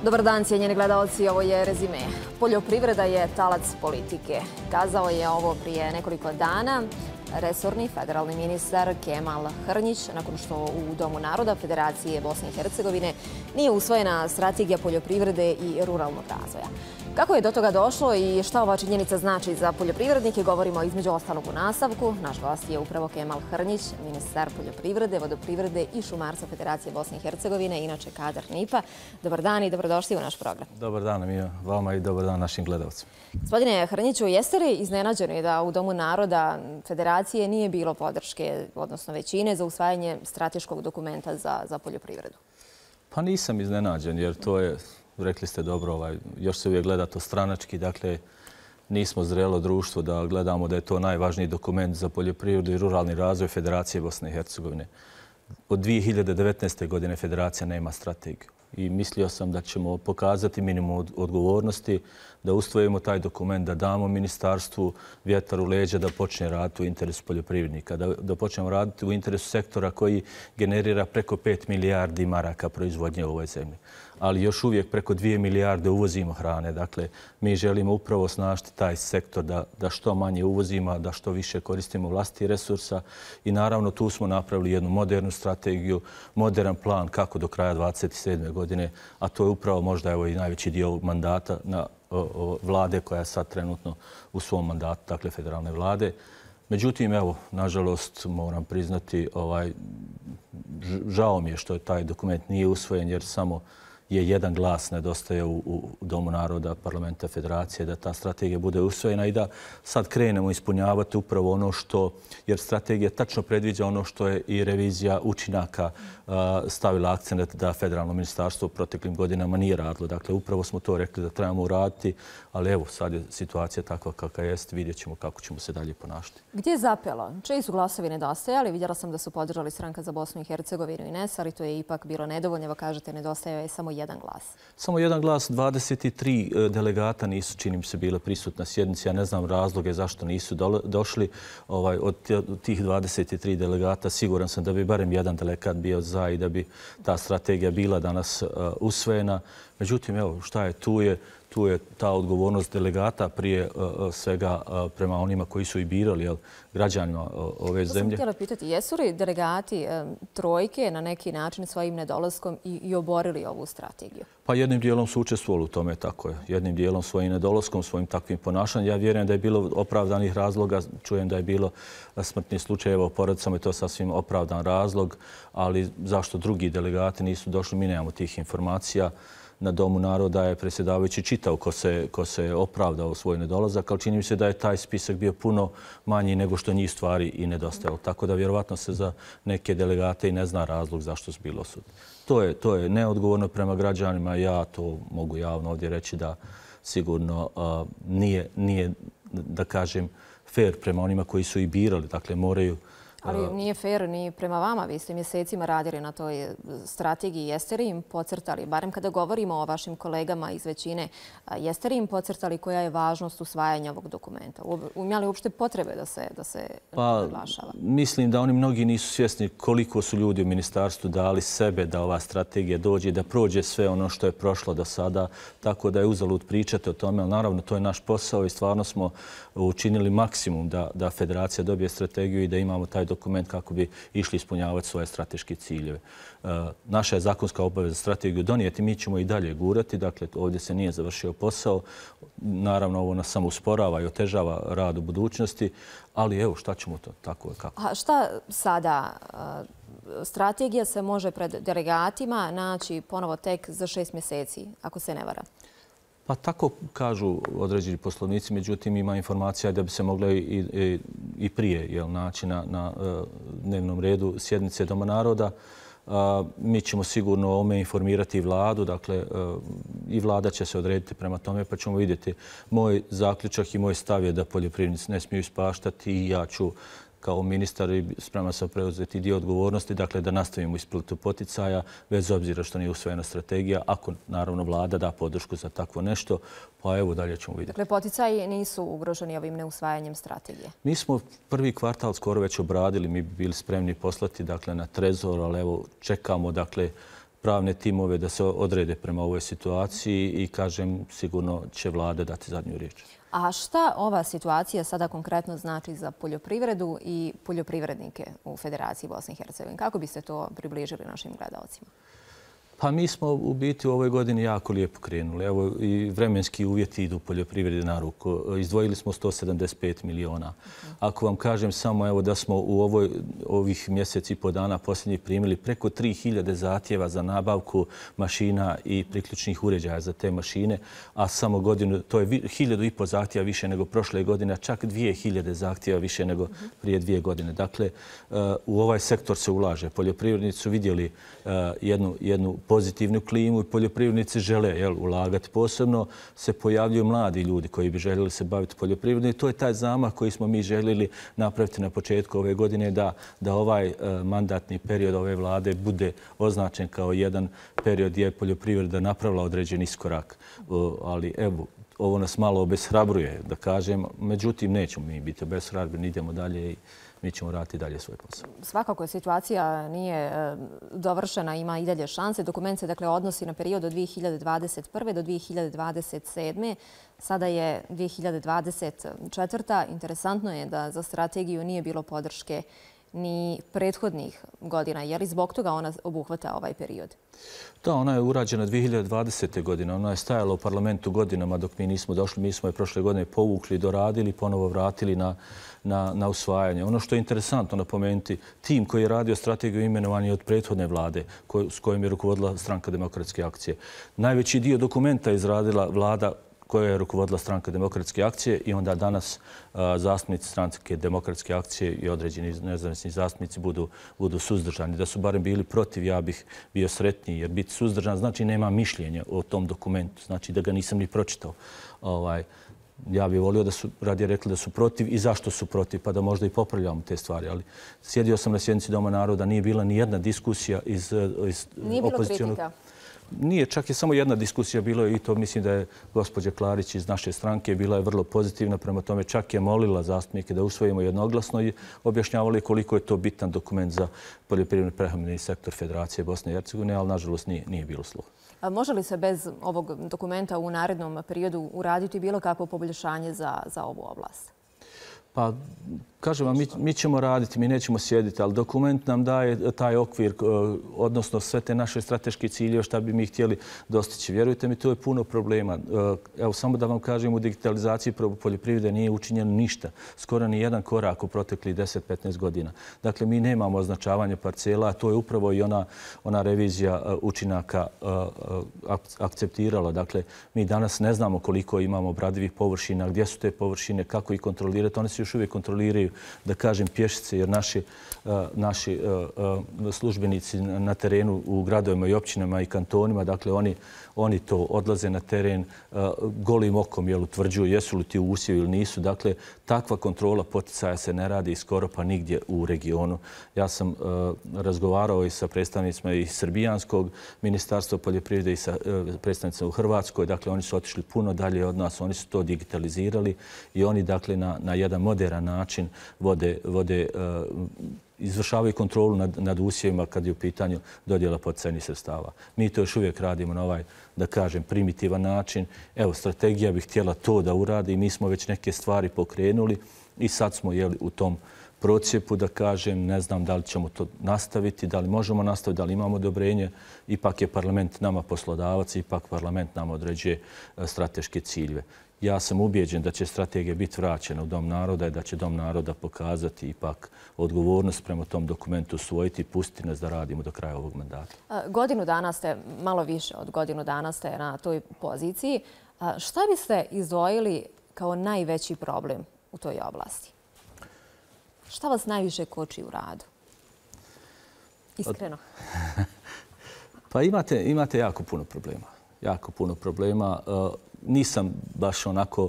Dobar dan, cijenjeni gledalci, ovo je rezime. Poljoprivreda je talac politike. Kazao je ovo prije nekoliko dana resorni federalni ministar Kemal Hrnjić, nakon što u Domu naroda Federacije Bosne i Hercegovine nije usvojena strategija poljoprivrede i ruralnog razvoja. Kako je do toga došlo i šta ova činjenica znači za poljoprivrednike, govorimo između ostalog u nastavku. Naš gost je upravo Kemal Hrnjić, ministar poljoprivrede, vodoprivrede i šumarca Federacije Bosne i Hercegovine, inače kadar NIPA. Dobar dan i dobrodošli u naš program. Dobar dan, Mio, vama i dobar dan našim gledalcima. Gospodine Hrnjiću, jeste li iznenađeni da u Domu naroda Federacije federacije nije bilo podrške, odnosno većine, za usvajanje strateškog dokumenta za poljoprivredu? Pa nisam iznenađen jer to je, rekli ste dobro, ovaj, još se uvijek gleda to stranački. Dakle, nismo zrelo društvo da gledamo da je to najvažniji dokument za poljoprivredu i ruralni razvoj Federacije Bosne i Hercegovine. Od 2019. godine Federacija nema strategiju i mislio sam da ćemo pokazati minimum odgovornosti, da ustvojimo taj dokument, da damo ministarstvu vjetar u leđa da počne raditi u interesu poljoprivrednika, da počnemo raditi u interesu sektora koji generira preko 5 milijardi maraka proizvodnje u ovoj zemlji ali još uvijek preko 2 milijarde uvozimo hrane. Dakle, mi želimo upravo snašiti taj sektor da što manje uvozimo, da što više koristimo vlasti resursa. I naravno, tu smo napravili jednu modernu strategiju, modern plan kako do kraja 27. godine, a to je upravo možda i najveći dio mandata na vlade koja je sad trenutno u svom mandatu, dakle, federalne vlade. Međutim, evo, nažalost, moram priznati, ovaj, žao mi je što taj dokument nije usvojen jer samo je jedan glas nedostaje u, u Domu naroda, parlamenta, federacije, da ta strategija bude usvojena i da sad krenemo ispunjavati upravo ono što, jer strategija tačno predviđa ono što je i revizija učinaka stavila akcent da federalno ministarstvo u proteklim godinama nije radilo. Dakle, upravo smo to rekli da trebamo uraditi Ali evo, sad je situacija takva kakva jeste. Vidjet ćemo kako ćemo se dalje ponašati. Gdje je zapelo? Čeji su glasovi nedostajali? Vidjela sam da su podržali stranka za Bosnu i Hercegovinu i Nes, ali to je ipak bilo nedovoljno. Evo kažete, nedostaje je samo jedan glas. Samo jedan glas. 23 e, delegata nisu, činim se, bile prisutne sjednice. Ja ne znam razloge zašto nisu došli. Ovaj, od tih 23 delegata siguran sam da bi barem jedan delegat bio za i da bi ta strategija bila danas e, usvojena. Međutim, evo, šta je tu je tu je ta odgovornost delegata prije e, e, svega e, prema onima koji su i birali građanima ove zemlje. To sam htjela pitati, jesu li delegati trojke na neki način svojim nedolaskom i oborili ovu strategiju? Pa jednim dijelom su učestvovali u tome, tako je. Jednim dijelom svojim nedolaskom, svojim takvim ponašanjem. Ja vjerujem da je bilo opravdanih razloga. Čujem da je bilo smrtni slučaj, evo, pored sam je to sasvim opravdan razlog, ali zašto drugi delegati nisu došli, mi nemamo tih informacija na Domu naroda je predsjedavajući čitao ko se je opravdao svoj nedolazak, ali čini mi se da je taj spisak bio puno manji nego što njih stvari i nedostajalo. Tako da vjerovatno se za neke delegate i ne zna razlog zašto su bilo sud. To je neodgovorno prema građanima. Ja to mogu javno ovdje reći da sigurno nije, da kažem, fair prema onima koji su i birali. Dakle, moraju... Ali nije fair ni prema vama. Vi ste mjesecima radili na toj eh, strategiji. Jeste li im pocrtali, barem kada govorimo o vašim kolegama iz većine, eh, jeste li im pocrtali koja je važnost usvajanja ovog dokumenta? Umjali uopšte potrebe da se pa, naglašava? Mislim da oni mnogi nisu svjesni koliko su ljudi u ministarstvu dali sebe da ova strategija dođe, da prođe sve ono što je prošlo do sada. Tako da je uzalud pričati o tome. Naravno, to je naš posao i stvarno smo učinili maksimum da federacija dobije strategiju i da imamo taj dokument kako bi išli ispunjavati svoje strateške ciljeve. E, naša je zakonska obaveza strategiju donijeti, mi ćemo i dalje gurati. Dakle, ovdje se nije završio posao. Naravno, ovo nas samo usporava i otežava rad u budućnosti, ali evo, šta ćemo to tako je kako? A šta sada? E, strategija se može pred delegatima naći ponovo tek za šest mjeseci, ako se ne vara. Pa tako kažu određeni poslovnici, međutim ima informacija da bi se mogla i i prije jel, naći znači na, na e, dnevnom redu sjednice Doma naroda. E, mi ćemo sigurno o ome informirati i vladu, dakle e, i vlada će se odrediti prema tome pa ćemo vidjeti. Moj zaključak i moj stav je da poljoprivnici ne smiju ispaštati i ja ću kao ministar i sprema se preuzeti dio odgovornosti, dakle da nastavimo isplatu poticaja, bez obzira što nije usvojena strategija, ako naravno vlada da podršku za takvo nešto, pa evo dalje ćemo vidjeti. Dakle, poticaji nisu ugroženi ovim neusvajanjem strategije? Mi smo prvi kvartal skoro već obradili, mi bi bili spremni poslati dakle, na trezor, ali evo čekamo dakle, pravne timove da se odrede prema ovoj situaciji i kažem sigurno će vlada dati zadnju riječ. A šta ova situacija sada konkretno znači za poljoprivredu i poljoprivrednike u Federaciji Bosne i Hercegovine? Kako biste to približili našim gledalcima? Pa mi smo u biti u ovoj godini jako lijepo krenuli. Evo i vremenski uvjeti idu poljoprivredi na ruku. Izdvojili smo 175 miliona. Ako vam kažem samo evo da smo u ovoj, ovih mjeseci i po dana posljednji primili preko 3000 zatjeva za nabavku mašina i priključnih uređaja za te mašine, a samo godinu, to je 1000 i po zahtjeva više nego prošle godine, čak 2000 zahtjeva više nego prije dvije godine. Dakle, eh, u ovaj sektor se ulaže. Poljoprivrednici su vidjeli eh, jednu, jednu pozitivnu klimu i poljoprivrednici žele ulagati. Posebno se pojavljuju mladi ljudi koji bi željeli se baviti poljoprivrednim. To je taj zamah koji smo mi željeli napraviti na početku ove godine da ovaj e, mandatni period ove vlade bude označen kao jedan period gdje je poljoprivreda napravila određen iskorak. E, ali evo, ovo nas malo obeshrabruje, da kažem. Međutim, nećemo mi biti obeshrabri, idemo dalje i mi ćemo raditi dalje svoj posao. Svakako je situacija nije e, dovršena, ima i dalje šanse. Dokument se dakle, odnosi na period od 2021. do 2027. Sada je 2024. Interesantno je da za strategiju nije bilo podrške ni prethodnih godina. Je li zbog toga ona obuhvata ovaj period? Da, ona je urađena 2020. godine. Ona je stajala u parlamentu godinama dok mi nismo došli. Mi smo je prošle godine povukli, doradili, ponovo vratili na, na, na usvajanje. Ono što je interesantno napomenuti, tim koji je radio strategiju imenovanja od prethodne vlade ko, s kojim je rukovodila stranka demokratske akcije. Najveći dio dokumenta je izradila vlada koja je rukovodila stranka demokratske akcije i onda danas zastupnici stranke demokratske akcije i određeni nezavisni zastupnici budu suzdržani. Da su barem bili protiv, ja bih bio sretniji jer biti suzdržan znači nema mišljenja o tom dokumentu, znači da ga nisam ni pročitao. Ovaj, ja bih volio da su radije rekli da su protiv i zašto su protiv, pa da možda i popravljamo te stvari. Ali sjedio sam na sjednici Doma naroda, nije bila ni jedna diskusija iz opozicijalnog... Nije bilo kritika? nije čak i samo jedna diskusija bilo i to mislim da je gospođa Klarić iz naše stranke bila je vrlo pozitivna prema tome čak je molila zastupnike da usvojimo jednoglasno i objašnjavali koliko je to bitan dokument za poljoprivredni prehrambeni sektor Federacije Bosne i Hercegovine, ali nažalost nije, nije bilo sluh. A može li se bez ovog dokumenta u narednom periodu uraditi bilo kakvo poboljšanje za, za ovu oblast? Pa, kažem vam, mi, mi ćemo raditi, mi nećemo sjediti, ali dokument nam daje taj okvir, e, odnosno sve te naše strateške cilje, šta bi mi htjeli dostići. Vjerujte mi, to je puno problema. E, evo, samo da vam kažem, u digitalizaciji poljoprivrede nije učinjeno ništa. Skoro ni jedan korak u protekli 10-15 godina. Dakle, mi nemamo označavanje parcela, a to je upravo i ona, ona revizija e, učinaka akceptirala. Dakle, mi danas ne znamo koliko imamo bradivih površina, gdje su te površine, kako ih kontrolirati. One su još uvijek kontroliraju, da kažem, pješice, jer naši eh, eh, eh, službenici na terenu u gradovima i općinama i kantonima, dakle, oni to odlaze na teren golim okom, jel utvrđuju jesu li ti usjevi ili nisu. Dakle, takva kontrola poticaja se ne radi skoro pa nigdje u regionu. Ja sam razgovarao i sa predstavnicima i Srbijanskog ministarstva poljoprivrede i sa predstavnicima u Hrvatskoj. Dakle, oni su otišli puno dalje od nas, oni su to digitalizirali i oni, dakle, na jedan modern način vode, vode e, izvršavaju kontrolu nad, nad usjevima kad je u pitanju dodjela podcajnih sredstava. Mi to još uvijek radimo na ovaj, da kažem, primitivan način. Evo, strategija bih htjela to da uradi. Mi smo već neke stvari pokrenuli i sad smo jeli, u tom procijepu, da kažem, ne znam da li ćemo to nastaviti, da li možemo nastaviti, da li imamo odobrenje. Ipak je parlament nama poslodavac, ipak parlament nam određuje e, strateške ciljeve. Ja sam ubijeđen da će strategija biti vraćena u Dom naroda i da će Dom naroda pokazati ipak odgovornost prema tom dokumentu usvojiti i pustiti nas da radimo do kraja ovog mandata. Godinu dana ste, malo više od godinu dana ste na toj poziciji. Šta bi ste izdvojili kao najveći problem u toj oblasti? Šta vas najviše koči u radu? Iskreno. Pa imate jako puno problema jako puno problema. E, nisam baš onako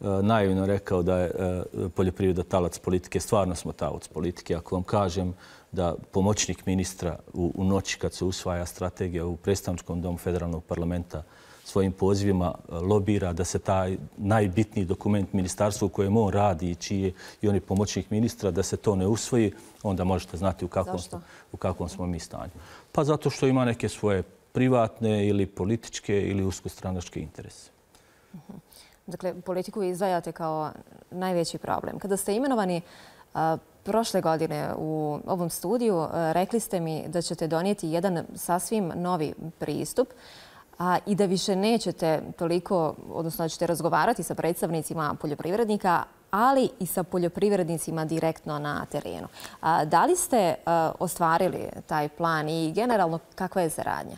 e, naivno rekao da je e, poljoprivreda talac politike. Stvarno smo talac politike. Ako vam kažem da pomoćnik ministra u noći kad se usvaja strategija u predstavničkom domu federalnog parlamenta svojim pozivima lobira da se taj najbitniji dokument ministarstva u kojem on radi i čiji je i on je pomoćnik ministra, da se to ne usvoji, onda možete znati u kakvom smo mi stanju. Pa zato što ima neke svoje privatne ili političke ili uskostranačke interese. Mhm. Dakle, politiku izdajate kao najveći problem. Kada ste imenovani prošle godine u ovom studiju, rekli ste mi da ćete donijeti jedan sasvim novi pristup i da više nećete toliko, odnosno da ćete razgovarati sa predstavnicima poljoprivrednika, ali i sa poljoprivrednicima direktno na terenu. Da li ste ostvarili taj plan i generalno kakva je zaradnja?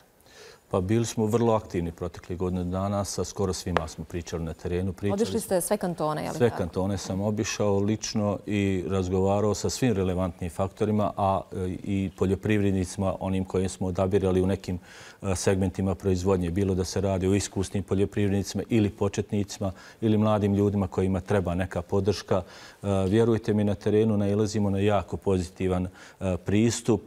Pa bili smo vrlo aktivni protekli godine dana, sa skoro svima smo pričali na terenu. Odišli ste sve kantone, je li tako? Sve kantone sam obišao lično i razgovarao sa svim relevantnim faktorima, a e, i poljoprivrednicima, onim kojim smo odabirali u nekim e, segmentima proizvodnje, bilo da se radi o iskusnim poljoprivrednicima ili početnicima ili mladim ljudima kojima treba neka podrška. E, vjerujte mi, na terenu nalazimo na jako pozitivan pristup.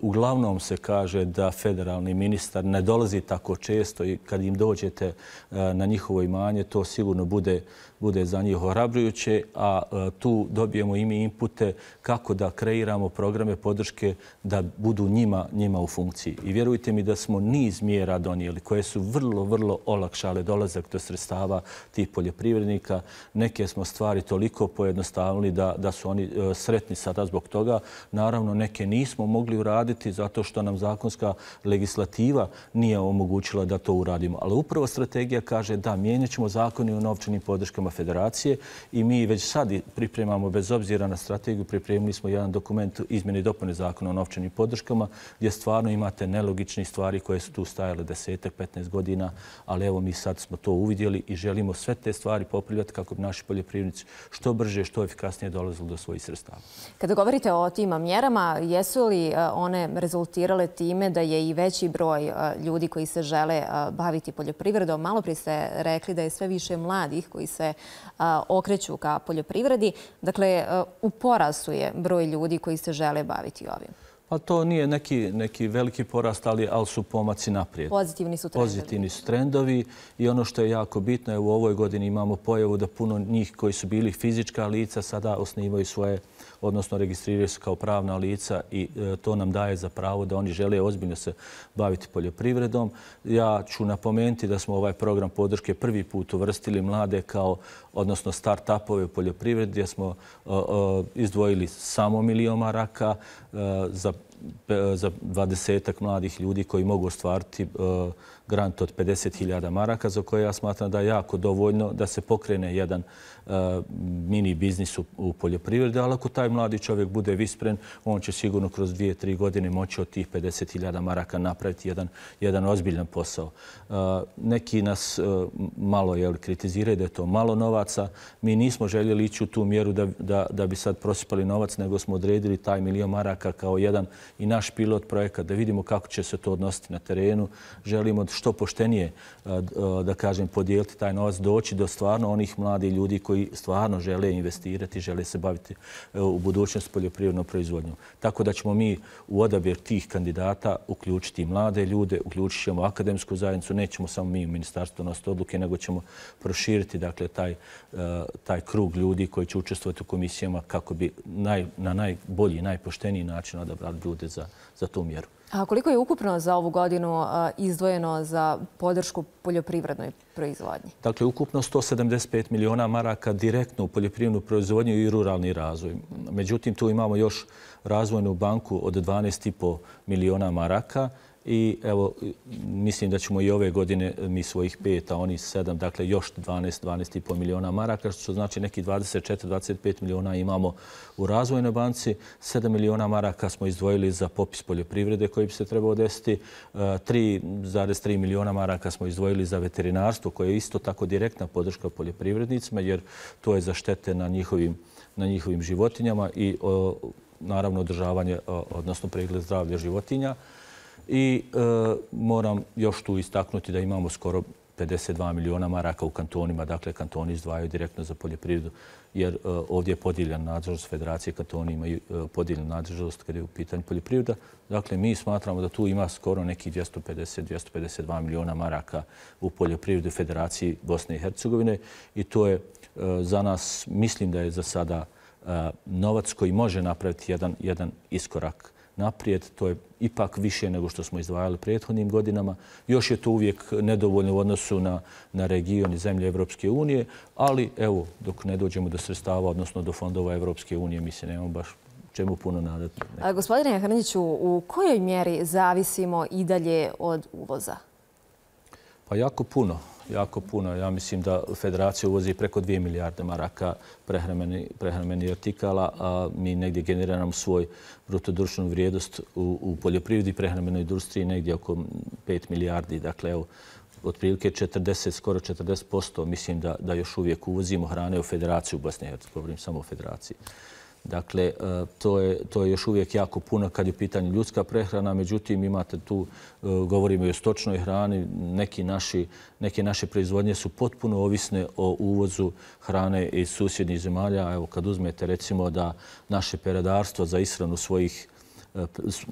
Uglavnom se kaže da federalni ministar ne dolazi dolazi tako često i kad im dođete eh, na njihovo imanje, to sigurno bude bude za njih ohrabrujuće, a e, tu dobijemo i mi inpute kako da kreiramo programe podrške da budu njima njima u funkciji. I vjerujte mi da smo niz mjera donijeli koje su vrlo, vrlo olakšale dolazak do sredstava tih poljoprivrednika. Neke smo stvari toliko pojednostavili da da su oni e, sretni sada zbog toga. Naravno, neke nismo mogli uraditi zato što nam zakonska legislativa nije omogućila da to uradimo. Ali upravo strategija kaže da mijenjat ćemo zakon i u novčanim podrškama programa federacije i mi već sad pripremamo, bez obzira na strategiju, pripremili smo jedan dokument izmjene i dopune zakona o novčanim podrškama gdje stvarno imate nelogične stvari koje su tu stajale 10-15 godina, ali evo mi sad smo to uvidjeli i želimo sve te stvari popravljati kako bi naši poljoprivnici što brže, što efikasnije dolazili do svojih sredstava. Kada govorite o tim mjerama, jesu li e, one rezultirale time da je i veći broj e, ljudi koji se žele e, baviti poljoprivredom? Malo prije ste rekli da je sve više mladih koji se okreću ka poljoprivredi. Dakle, u porastu je broj ljudi koji se žele baviti ovim. Pa to nije neki veliki porast, ali su pomaci naprijed. Pozitivni su trendovi. I ono što je jako bitno je u ovoj godini imamo pojavu da puno njih koji su bili fizička lica sada osnivaju svoje odnosno registriraju se kao pravna lica i e, to nam daje za pravo da oni žele ozbiljno se baviti poljoprivredom. Ja ću napomenuti da smo ovaj program podrške prvi put uvrstili mlade kao, odnosno start-upove u poljoprivredi, gdje smo e, e, izdvojili samo milijon maraka za E, za dvadesetak mladih ljudi koji mogu ostvariti e, grant od 50.000 maraka, za koje ja smatram da je jako dovoljno da se pokrene jedan e, mini biznis u poljoprivredi. Ali ako taj mladi čovjek bude vispren, on će sigurno kroz dvije, tri godine moći od tih 50.000 maraka napraviti jedan ozbiljan posao. Neki nas malo kritiziraju da je to malo novaca. Mi nismo željeli ići u tu mjeru da bi sad prosipali novac, nego smo odredili taj milijon maraka kao jedan i naš pilot projekat, da vidimo kako će se to odnositi na terenu. Želimo što poštenije, e, da kažem, podijeliti taj novac, doći do stvarno onih mladih ljudi koji stvarno žele investirati, žele se baviti e, u budućnost poljoprivrednom proizvodnju. Tako da ćemo mi u odabir tih kandidata uključiti mlade ljude, uključit ćemo akademsku zajednicu, nećemo samo mi u ministarstvu donositi odluke, nego ćemo proširiti dakle, e, taj krug ljudi koji će učestvovati u komisijama kako bi na najbolji, najpošteniji način odabrali ljude budžet za tu mjeru. A koliko je ukupno za ovu godinu izdvojeno za podršku poljoprivrednoj proizvodnji? Dakle, ukupno 175 miliona maraka direktno u poljoprivrednu proizvodnju i ruralni razvoj. Međutim, tu imamo još razvojnu banku od 12,5 miliona maraka. I evo, mislim da ćemo i ove godine, e, mi svojih pet, a oni sedam, dakle još 12-12,5 miliona maraka, što znači neki 24-25 miliona imamo u Razvojnoj banci. 7 miliona maraka smo izdvojili za popis poljoprivrede koji bi se trebao desiti. 3,3 e, miliona maraka smo izdvojili za veterinarstvo koje je isto tako direktna podrška poljoprivrednicima jer to je za štete na njihovim, na njihovim životinjama i naravno održavanje, odnosno pregled zdravlja životinja i e, moram još tu istaknuti da imamo skoro 52 miliona maraka u kantonima, dakle kantoni izdvajaju direktno za poljoprivredu, jer e, ovdje je podijeljena nadržavost federacije, kantoni imaju e, podijeljena nadržavost kada je u pitanju poljoprivreda. Dakle, mi smatramo da tu ima skoro neki 250-252 miliona maraka u poljoprivredu federaciji Bosne i Hercegovine i to je za nas, mislim da je za sada novac koji može napraviti jedan iskorak poljoprivreda naprijed. To je ipak više nego što smo izdvajali prethodnim godinama. Još je to uvijek nedovoljno u odnosu na region i zemlje Evropske unije, ali evo, dok ne dođemo do sredstava, odnosno do fondova Evropske unije, mi se nemamo baš čemu puno nadati. Gospodine Hrniću, u kojoj mjeri zavisimo i dalje od uvoza? Pa jako puno. Pa jako puno. Jako puno. Ja mislim da federacija uvozi preko 2 milijarde maraka prehrameni artikala, a mi negdje generiramo svoj brutodručnu vrijednost u poljoprivodi i prehramenoj industriji negdje oko 5 milijardi. Dakle, evo, otprilike 40, skoro 40 mislim da još uvijek uvozimo hrane u federaciju u Bosni i Hercegovini, samo u federaciji. Dakle, e, to je još uvijek jako puno kad je pitanje ljudska prehrana. Međutim, imate tu, e, govorimo i o stočnoj hrani, neke naše proizvodnje su potpuno ovisne o uvozu hrane iz susjednih zemalja. Evo, kad uzmete recimo da naše peradarstvo za isranu svojih e,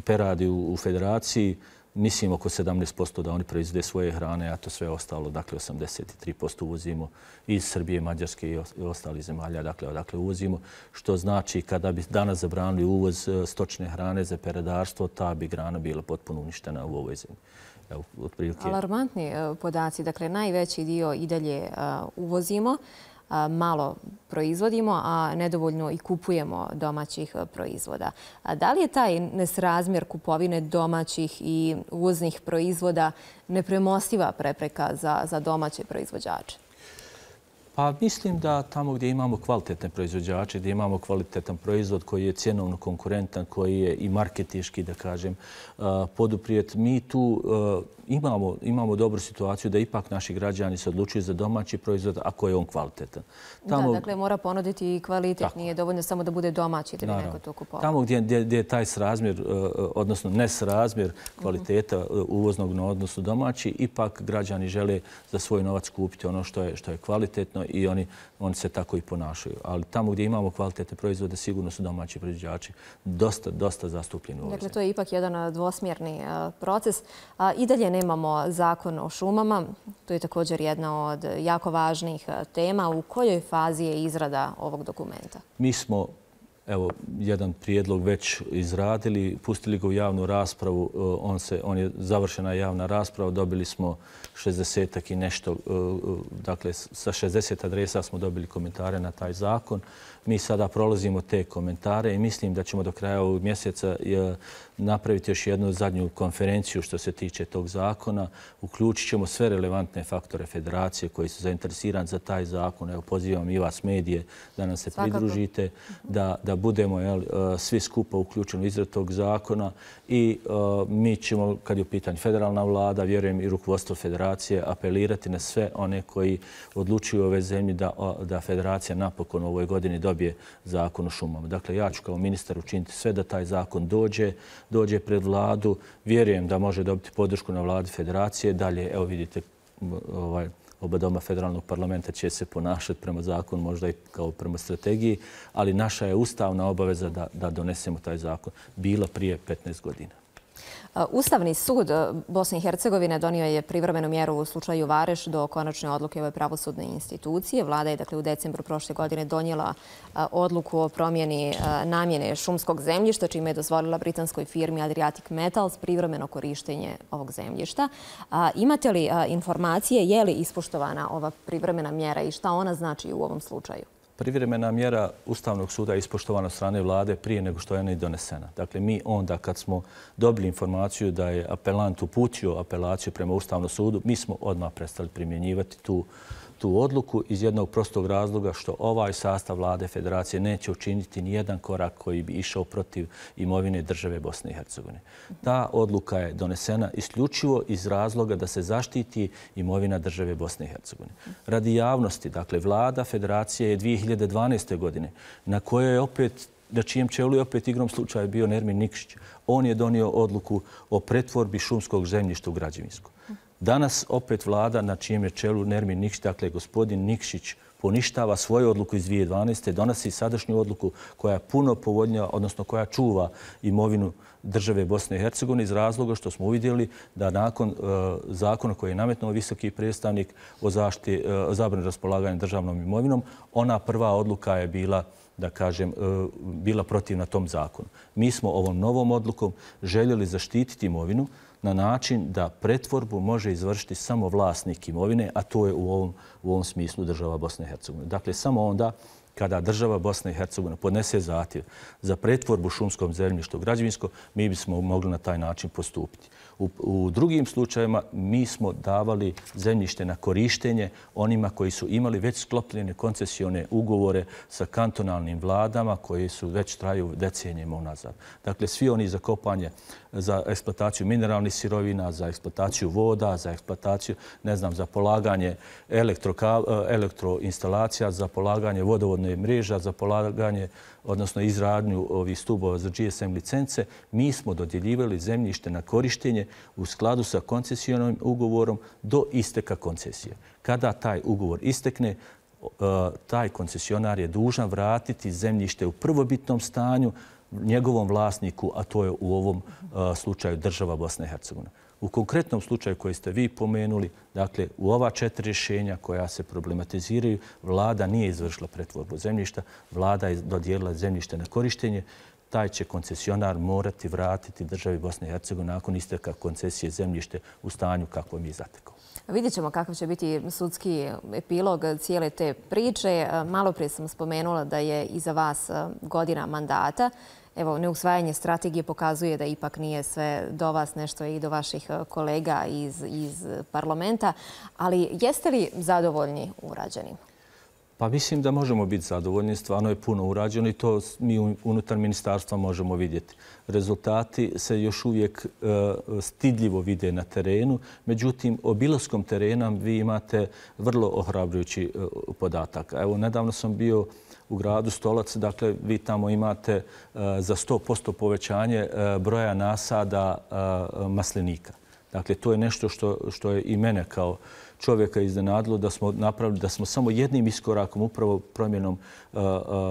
peradi u federaciji, mislim oko 17% da oni proizvode svoje hrane, a to sve ostalo, dakle 83% uvozimo iz Srbije, Mađarske i ostali zemalja, dakle odakle uvozimo. Što znači kada bi danas zabranili uvoz e, stočne hrane za peredarstvo, ta bi grana bila potpuno uništena u ovoj zemlji. Alarmantni e, podaci, dakle najveći dio i dalje e, uvozimo malo proizvodimo, a nedovoljno i kupujemo domaćih proizvoda. Da li je taj nesrazmjer kupovine domaćih i uznih proizvoda nepremostiva prepreka za domaće proizvođače? Pa Mislim da tamo gdje imamo kvalitetne proizvođače, gdje imamo kvalitetan proizvod koji je cjenovno konkurentan, koji je i marketiški, da kažem, poduprijet, mi tu imamo, imamo dobru situaciju da ipak naši građani se odlučuju za domaći proizvod, ako je on kvalitetan. Tamo... Da, dakle, mora ponuditi i kvalitet. Nije dovoljno samo da bude domaći da bi neko to kupovao. Tamo gdje, gdje, je taj srazmjer, e, e, odnosno nesrazmjer mhm. kvaliteta e, uvoznog na odnosu domaći, ipak građani žele za svoj novac kupiti ono što je, što je kvalitetno i oni, oni se tako i ponašaju. Ali tamo gdje imamo kvalitetne proizvode, sigurno su domaći proizvođači dosta, dosta zastupljeni u Dakle, to je ipak jedan dvosmjerni proces. A, I dalje nemamo zakon o šumama. To je također jedna od jako važnih e, tema. U kojoj fazi je izrada ovog dokumenta? Mi smo evo, jedan prijedlog već izradili, pustili ga u javnu raspravu. E, on, se, on je završena javna rasprava. Dobili smo 60 i nešto. E, dakle, sa 60 adresa smo dobili komentare na taj zakon. Mi sada prolazimo te komentare i mislim da ćemo do kraja ovog mjeseca napraviti još jednu zadnju konferenciju što se tiče tog zakona. Uključit ćemo sve relevantne faktore federacije koji su zainteresirani za taj zakon. Pozivam i vas medije da nam se pridružite, da budemo e, svi skupa uključeni u izred tog zakona. I e, mi ćemo, kad je u pitanju federalna vlada, vjerujem i rukovodstvo federacije, apelirati na sve one koji odlučuju ove zemlje da federacija napokon u ovoj godini dobije zakon o šumama. Dakle, ja ću kao ministar učiniti sve da taj zakon dođe dođe pred vladu. Vjerujem da može dobiti podršku na vladi federacije. Dalje, evo vidite, ovaj, oba doma federalnog parlamenta će se ponašati prema zakonu, možda i kao prema strategiji, ali naša je ustavna obaveza da donesemo taj zakon. Bila prije 15 godina. Uh, Ustavni sud uh, Bosne i Hercegovine donio je privremenu mjeru u slučaju Vareš do konačne odluke ove pravosudne institucije. Vlada je dakle, u decembru prošle godine donijela uh, odluku o promjeni namjene šumskog zemljišta, čime je dozvolila britanskoj firmi Adriatic Metals privremeno korištenje ovog zemljišta. Imate li informacije je li ispuštovana ova privremena mjera i šta ona znači u ovom slučaju? privremena mjera Ustavnog suda je ispoštovana od strane vlade prije nego što je ona i donesena. Dakle, mi onda kad smo dobili informaciju da je apelant uputio apelaciju prema Ustavnom sudu, mi smo odmah prestali primjenjivati tu informaciju tu odluku iz jednog prostog razloga što ovaj sastav vlade federacije neće učiniti ni jedan korak koji bi išao protiv imovine države Bosne i Hercegovine. Ta odluka je donesena isključivo iz razloga da se zaštiti imovina države Bosne i Hercegovine. Radi javnosti, dakle, vlada federacije je 2012. godine na kojoj je opet na čijem čelu je opet igrom slučaja bio Nermin Nikšić. On je donio odluku o pretvorbi šumskog zemljišta u građevinsku. Danas opet vlada na čijem je čelu Nermin Nikšić, dakle gospodin Nikšić, poništava svoju odluku iz 2012. donosi sadašnju odluku koja je puno povoljnija, odnosno koja čuva imovinu države Bosne i Hercegovine iz razloga što smo uvidjeli da nakon e, zakona koji je nametnuo visoki predstavnik o e, zabrani raspolaganja državnom imovinom, ona prva odluka je bila da kažem, e, bila protiv na tom zakonu. Mi smo ovom novom odlukom željeli zaštititi imovinu, na način da pretvorbu može izvršiti samo vlasnik imovine, a to je u ovom smislu država Bosne i Hercegovine. Dakle, samo onda kada država Bosne i Hercegovine podnese zahtjev za pretvorbu šumskom zemljištu građevinsko, mi bismo mogli na taj način postupiti. U drugim slučajima mi smo davali zemljište na korištenje onima koji su imali već sklopljene koncesione ugovore sa kantonalnim vladama koji su već traju decenijima unazad. Dakle, svi oni za kopanje, za eksploataciju mineralnih sirovina, za eksploataciju voda, za eksploataciju, ne znam, za polaganje eh, elektroinstalacija, za polaganje vodovodnog neophodne mreža za polaganje, odnosno izradnju ovih stubova za GSM licence, mi smo dodjeljivali zemljište na korištenje u skladu sa koncesijonovim ugovorom do isteka koncesije. Kada taj ugovor istekne, e, taj koncesionar je dužan vratiti zemljište u prvobitnom stanju, njegovom vlasniku, a to je u ovom uh, slučaju država Bosne i Hercegovine. U konkretnom slučaju koji ste vi pomenuli, dakle, u ova četiri rješenja koja se problematiziraju, vlada nije izvršila pretvorbu zemljišta, vlada je dodijelila zemljište na korištenje, taj će koncesionar morati vratiti državi Bosne i Hercegovine nakon isteka koncesije zemljište u stanju kako mi je zatekao. Vidjet ćemo kakav će biti sudski epilog cijele te priče. Malo prije sam spomenula da je iza vas uh, godina mandata. Evo, neusvajanje strategije pokazuje da ipak nije sve do vas, nešto je i do vaših e, kolega iz parlamenta, ali jeste li zadovoljni urađenim? Pa mislim da možemo biti zadovoljni. Stvarno je puno urađeno i to mi unutar ministarstva možemo vidjeti. Rezultati se još uvijek e, stidljivo vide na terenu. Međutim, obilaskom terena vi imate vrlo ohrabrujući e, podatak. Evo, nedavno sam bio u gradu Stolac. Dakle, vi tamo imate e, za 100% povećanje broja nasada maslenika. Dakle, to je nešto što je i mene kao čovjeka iznenadilo da smo napravili da smo samo jednim iskorakom upravo promjenom, eh,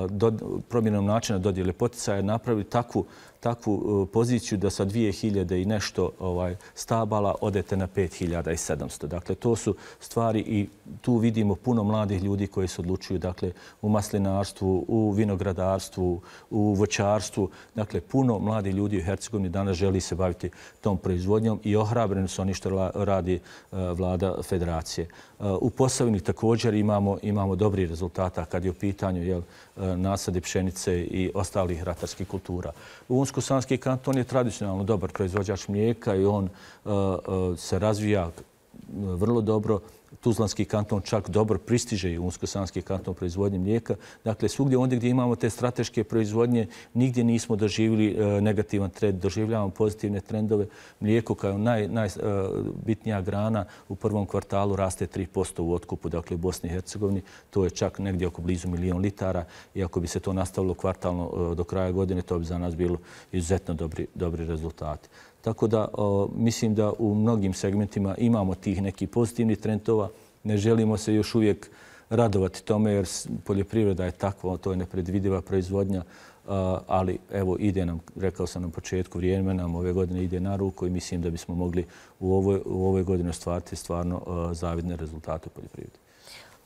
eh, promjenom načina dodjele poticaja napravili takvu takvu e, poziciju da sa 2000 i nešto ovaj, stabala odete na 5700. Dakle, to su stvari i tu vidimo puno mladih ljudi koji se odlučuju dakle, u maslinarstvu, u vinogradarstvu, u voćarstvu. Dakle, puno mladih ljudi u Hercegovini danas želi se baviti tom proizvodnjom i ohrabreni su oni što radi e, vlada federacije. E, u Posavini također imamo dobri rezultata kad je u pitanju nasade pšenice i ostalih ratarskih kultura. U Unsku Bosansko-Sanski kanton je tradicionalno dobar proizvođač mlijeka i on e, e, se razvija e, vrlo dobro. Tuzlanski kanton čak dobro pristiže i Unsko-Sanski kanton proizvodnje mlijeka. Dakle, svugdje onda gdje imamo te strateške proizvodnje, nigdje nismo doživili e, negativan trend, doživljavamo pozitivne trendove. Mlijeko kao najbitnija grana u prvom kvartalu raste 3% u otkupu, dakle, Bosni i Hercegovini. To je čak negdje oko blizu milijon litara. Iako bi se to nastavilo kvartalno e, do kraja godine, to bi za nas bilo izuzetno dobri rezultati. Tako da mislim da u mnogim segmentima imamo tih nekih pozitivnih trendova. Ne želimo se još uvijek radovati tome jer poljoprivreda je takva, to je nepredvidiva proizvodnja, ali evo ide nam, rekao sam na početku, vrijeme nam ove godine ide na ruku i mislim da bismo mogli u ovoj, u ovoj godini ostvariti stvarno zavidne rezultate poljoprivrede.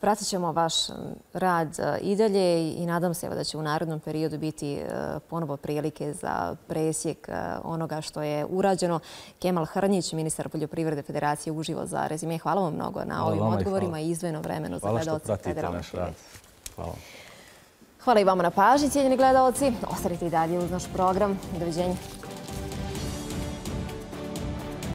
Pratit ćemo vaš rad e, i dalje i nadam se da će u narodnom periodu biti e, ponovo prilike za presjek e, onoga što je urađeno. Kemal Hrnjić, ministar poljoprivrede Federacije, uživo za rezime. Hvala vam mnogo na ovim odgovorima i izveno vremenu za gledalce federalne prilike. Hvala i vama na pažnji, cijeljeni gledalci. Ostanite i dalje uz naš program. Doviđenje.